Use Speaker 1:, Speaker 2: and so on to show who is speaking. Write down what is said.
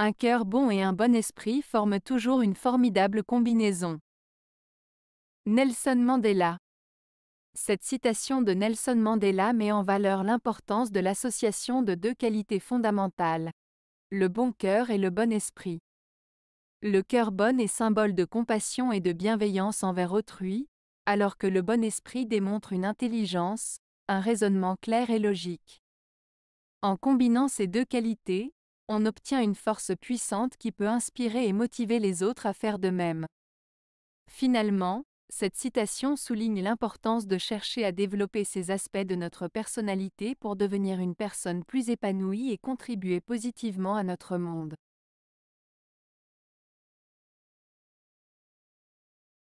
Speaker 1: Un cœur bon et un bon esprit forment toujours une formidable combinaison. Nelson Mandela Cette citation de Nelson Mandela met en valeur l'importance de l'association de deux qualités fondamentales, le bon cœur et le bon esprit. Le cœur bon est symbole de compassion et de bienveillance envers autrui, alors que le bon esprit démontre une intelligence, un raisonnement clair et logique. En combinant ces deux qualités, on obtient une force puissante qui peut inspirer et motiver les autres à faire de même. Finalement, cette citation souligne l'importance de chercher à développer ces aspects de notre personnalité pour devenir une personne plus épanouie et contribuer positivement à notre monde.